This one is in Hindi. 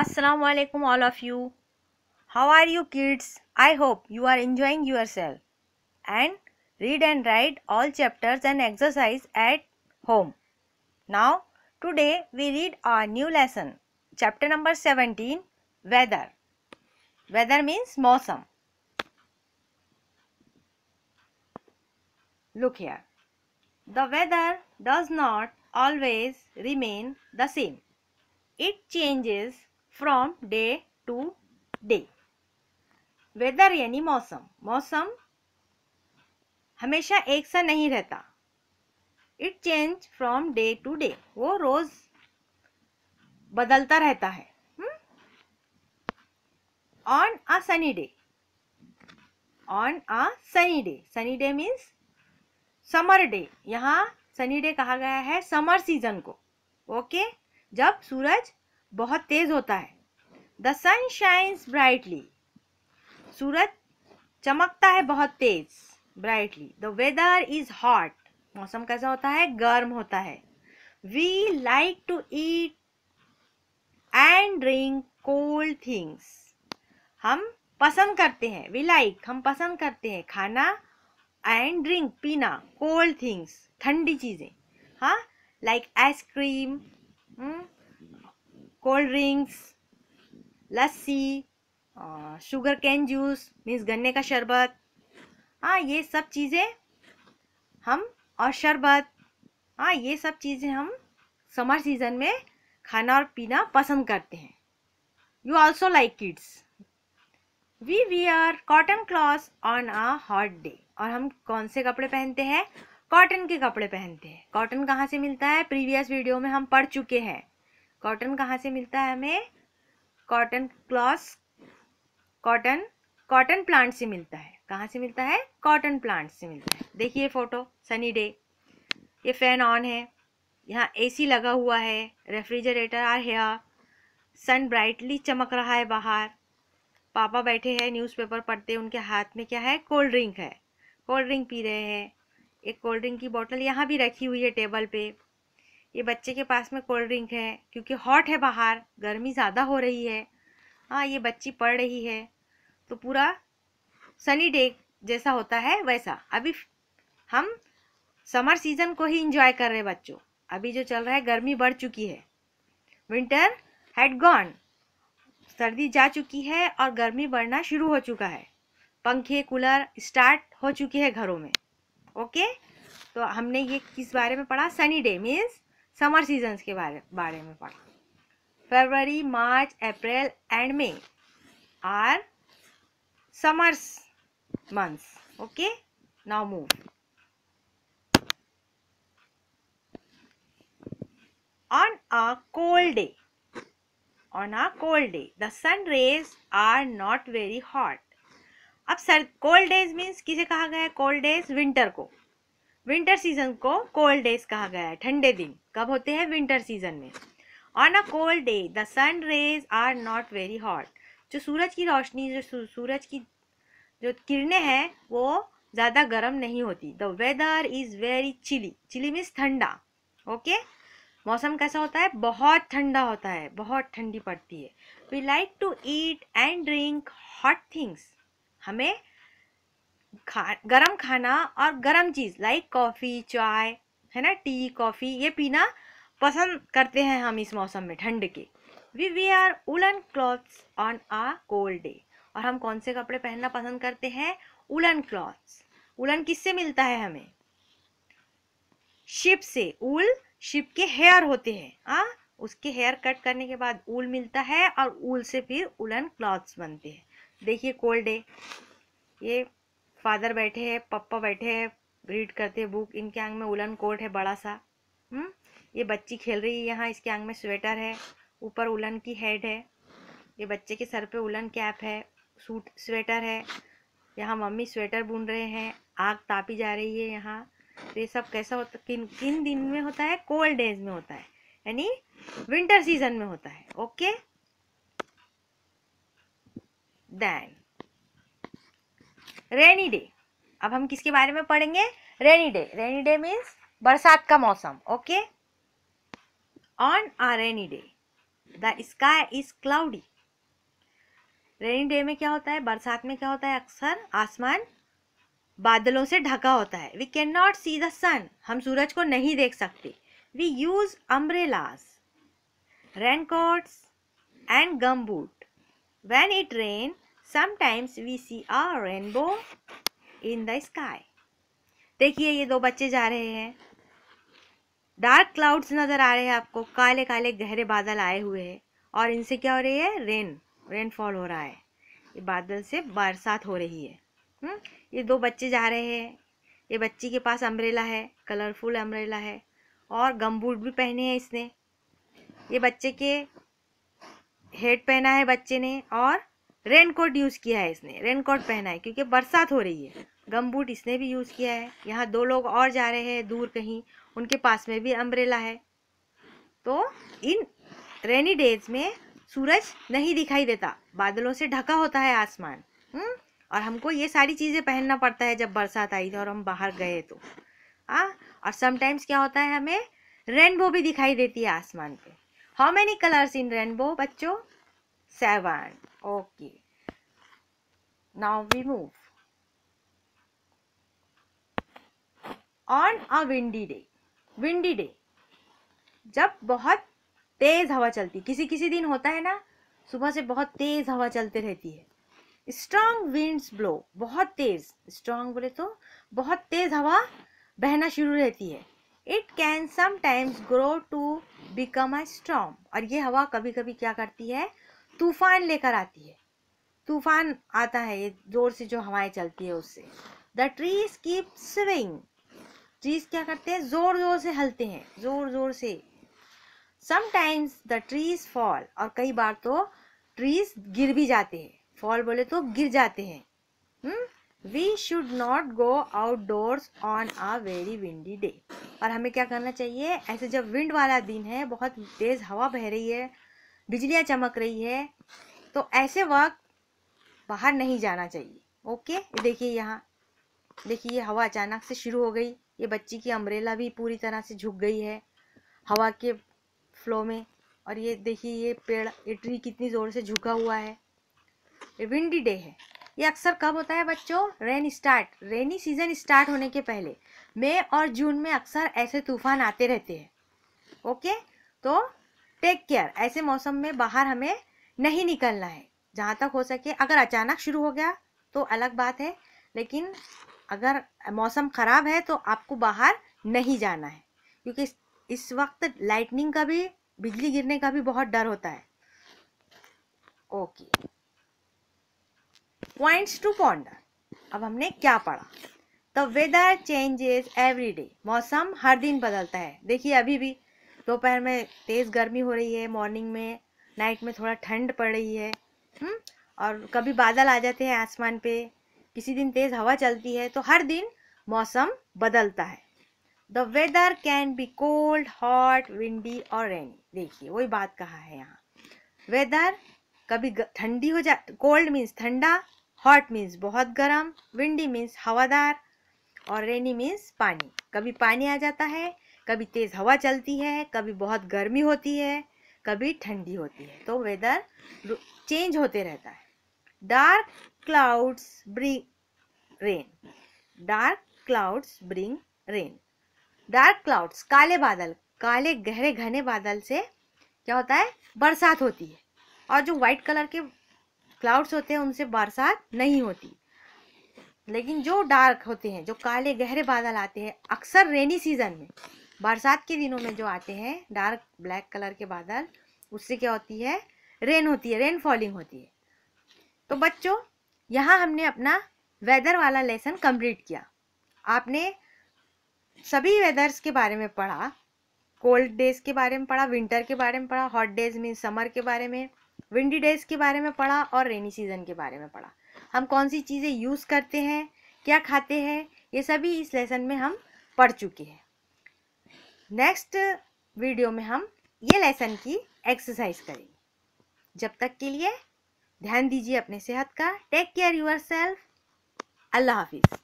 Assalamualaikum all of you. How are you kids? I hope you are enjoying yourself and read and write all chapters and exercise at home. Now today we read our new lesson chapter number 17 weather. Weather means mausam. Look here. The weather does not always remain the same. It changes from day to day weather यानी मौसम मौसम हमेशा एक सा नहीं रहता it change from day to day वो रोज बदलता रहता है on a sunny day on a sunny day sunny day means summer day यहाँ सनी डे कहा गया है समर सीजन को ओके okay? जब सूरज बहुत तेज़ होता है द सन शाइन्स ब्राइटली सूरज चमकता है बहुत तेज़ brightly the weather is hot मौसम कैसा होता है गर्म होता है we like to eat and drink cold things हम पसंद करते हैं वी लाइक हम पसंद करते हैं खाना एंड ड्रिंक पीना कोल्ड थिंग्स ठंडी चीज़ें हाँ like ice cream cold drinks lassi और शुगर कैन जूस मीन्स गन्ने का शरबत हाँ ये सब चीज़ें हम और शरबत हाँ ये सब चीज़ें हम समर सीज़न में खाना और पीना पसंद करते हैं you also like kids we are cotton cloth on a hot day और हम कौन से कपड़े पहनते हैं कॉटन के कपड़े पहनते हैं कॉटन कहाँ से मिलता है प्रीवियस वीडियो में हम पढ़ चुके हैं कॉटन कहाँ से मिलता है हमें cotton clothes cotton cotton plant से मिलता है कहाँ से मिलता है कॉटन प्लांट से मिलता है देखिए फ़ोटो सनी डे ये फ़ैन ऑन है यहाँ एसी लगा हुआ है refrigerator ah here sun brightly चमक रहा है बाहर पापा बैठे हैं न्यूज़पेपर पढ़ते उनके हाथ में क्या है कोल्ड ड्रिंक है कोल्ड ड्रिंक पी रहे हैं एक कोल्ड ड्रिंक की बोतल यहाँ भी रखी हुई है टेबल पे ये बच्चे के पास में कोल्ड ड्रिंक है क्योंकि हॉट है बाहर गर्मी ज़्यादा हो रही है हाँ ये बच्ची पढ़ रही है तो पूरा सनी डे जैसा होता है वैसा अभी हम समर सीज़न को ही इंजॉय कर रहे बच्चों अभी जो चल रहा है गर्मी बढ़ चुकी है विंटर हैड गॉन सर्दी जा चुकी है और गर्मी बढ़ना शुरू हो चुका है पंखे कूलर स्टार्ट हो चुके हैं घरों में ओके तो हमने ये किस बारे में पढ़ा sunny day means summer seasons के बारे बारे में पढ़ा February March April and May are summers months okay now move on a cold day on a cold day the sun rays are not very hot अब सर कोल्ड डेज मीन्स किसे कहा गया है कोल्ड डेज विंटर को विंटर सीजन को कोल्ड डेज कहा गया है ठंडे दिन कब होते हैं विंटर सीजन में on a cold day the sun rays are not very hot जो सूरज की रोशनी जो सूरज की जो किरणें हैं वो ज़्यादा गर्म नहीं होती the weather is very chilly chilly means ठंडा ओके मौसम कैसा होता है बहुत ठंडा होता है बहुत ठंडी पड़ती है we like to eat and drink hot things हमें खा गर्म खाना और गर्म चीज़ लाइक कॉफ़ी चाय है ना टी कॉफ़ी ये पीना पसंद करते हैं हम इस मौसम में ठंड के we we are woollen clothes on a cold day और हम कौन से कपड़े पहनना पसंद करते हैं उलन क्लॉथ्स उलन किससे मिलता है हमें शिप से उल शिप के हेयर होते हैं आ उसके हेयर कट करने के बाद ऊल मिलता है और ऊल से फिर उलन क्लॉथ्स बनते हैं देखिए कोल्ड डे ये फादर बैठे हैं पप्पा बैठे हैं रीड करते हैं बुक इनके आंग में उलन कोट है बड़ा सा हम्म ये बच्ची खेल रही है यहाँ इसके आंग में स्वेटर है ऊपर उलन की हेड है ये बच्चे के सर पे उलन कैप है सूट स्वेटर है यहाँ मम्मी स्वेटर बुन रहे हैं आग तापी जा रही है यहाँ तो ये सब कैसा होता किन किन दिन में होता है कोल्ड डेज में होता है यानी विंटर सीजन में होता है ओके देन रेनी डे अब हम किसके बारे में पढ़ेंगे rainy day rainy day means बरसात का मौसम okay on a rainy day the sky is cloudy rainy day में क्या होता है बरसात में क्या होता है अक्सर आसमान बादलों से ढका होता है we can not see the sun हम सूरज को नहीं देख सकते we use umbrellas raincoats and gum boot when it rain sometimes we see a rainbow in the sky देखिए ये दो बच्चे जा रहे हैं डार्क क्लाउड्स नज़र आ रहे हैं आपको काले काले गहरे बादल आए हुए हैं और इनसे क्या हो रही है रेन रेनफॉल हो रहा है ये बादल से बरसात हो रही है हुँ? हम्म? ये दो बच्चे जा रहे हैं ये बच्ची के पास अम्ब्रेला है कलरफुल अम्ब्रेला है और गमबूट भी पहने हैं इसने ये बच्चे के हेड पहना है बच्चे ने और रेनकोट यूज़ किया है इसने रेनकोट पहना है क्योंकि बरसात हो रही है गमबूट इसने भी यूज़ किया है यहाँ दो लोग और जा रहे हैं दूर कहीं उनके पास में भी अम्ब्रेला है तो इन रेनी डेज में सूरज नहीं दिखाई देता बादलों से ढका होता है आसमान हम्म? और हमको ये सारी चीज़ें पहनना पड़ता है जब बरसात आई थी और हम बाहर गए तो हाँ और समटाइम्स क्या होता है हमें रेनबो भी दिखाई देती है आसमान पे how many colours in rainbow बच्चों seven. okay now we move on a windy day windy day जब बहुत तेज हवा चलती किसी किसी दिन होता है ना सुबह से बहुत तेज हवा चलते रहती है स्ट्रांग विंड्स ब्लो बहुत तेज स्ट्रांग बोले तो बहुत तेज हवा बहना शुरू रहती है it can sometimes grow to become a strong और ये हवा कभी कभी क्या करती है तूफान लेकर आती है तूफान आता है ये जोर से जो हवाएं चलती है उससे the trees keep swing trees क्या करते हैं जोर जोर से हलते हैं जोर जोर से समटाइम्स द ट्रीज फॉल और कई बार तो ट्रीज गिर भी जाते हैं फॉल बोले तो गिर जाते हैं we should not go outdoors on a very windy day और हमें क्या करना चाहिए ऐसे जब विंड वाला दिन है बहुत तेज़ हवा बह रही है बिजलियाँ चमक रही है तो ऐसे वक्त बाहर नहीं जाना चाहिए ओके देखिए यहाँ देखिए ये हवा अचानक से शुरू हो गई ये बच्ची की अम्ब्रेला भी पूरी तरह से झुक गई है हवा के फ्लो में और ये देखिए ये पेड़ ये ट्री कितनी ज़ोर से झुका हुआ है विंडी डे है ये अक्सर कब होता है बच्चों rain start rainy season start होने के पहले मई और जून में अक्सर ऐसे तूफान आते रहते हैं ओके तो टेक केयर ऐसे मौसम में बाहर हमें नहीं निकलना है जहाँ तक हो सके अगर अचानक शुरू हो गया तो अलग बात है लेकिन अगर मौसम ख़राब है तो आपको बाहर नहीं जाना है क्योंकि इस वक्त लाइटनिंग का भी बिजली गिरने का भी बहुत डर होता है ओके पॉइंट्स टू पॉन्डर अब हमने क्या पढ़ा the weather changes every day मौसम हर दिन बदलता है देखिए अभी भी दोपहर में तेज़ गर्मी हो रही है मॉर्निंग में नाइट में थोड़ा ठंड पड़ रही है हुँ? हम्म, और कभी बादल आ जाते हैं आसमान पे किसी दिन तेज़ हवा चलती है तो हर दिन मौसम बदलता है the weather can be cold hot windy और रेनी देखिए वही बात कहा है यहाँ वेदर कभी ठंडी हो जा कोल्ड मीन्स ठंडा हॉट मीन्स बहुत गर्म विंडी मीन्स हवादार और रेनी मीन्स पानी कभी पानी आ जाता है कभी तेज़ हवा चलती है कभी बहुत गर्मी होती है कभी ठंडी होती है तो वेदर चेंज होते रहता है dark clouds bring rain dark clouds bring rain dark clouds काले बादल काले गहरे घने बादल से क्या होता है बरसात होती है और जो वाइट कलर के क्लाउड्स होते हैं उनसे बरसात नहीं होती लेकिन जो डार्क होते हैं जो काले गहरे बादल आते हैं अक्सर रेनी सीजन में बरसात के दिनों में जो आते हैं डार्क ब्लैक कलर के बादल उससे क्या होती है रेन होती है रेन फॉलिंग होती है तो बच्चों यहाँ हमने अपना वेदर वाला लेसन कंप्लीट किया आपने सभी वेदर्स के बारे में पढ़ा कोल्ड डेज के बारे में पढ़ा विंटर के बारे में पढ़ा हॉट डेज मीन समर के बारे में विंडी डेज के बारे में पढ़ा और रेनी सीजन के बारे में पढ़ा हम कौन सी चीज़ें यूज़ करते हैं क्या खाते हैं ये सभी इस लेसन में हम पढ़ चुके हैं नेक्स्ट वीडियो में हम ये लेसन की एक्सरसाइज करेंगे जब तक के लिए ध्यान दीजिए अपने सेहत का टेक केयर यूर सेल्फ अल्लाह हाफिज़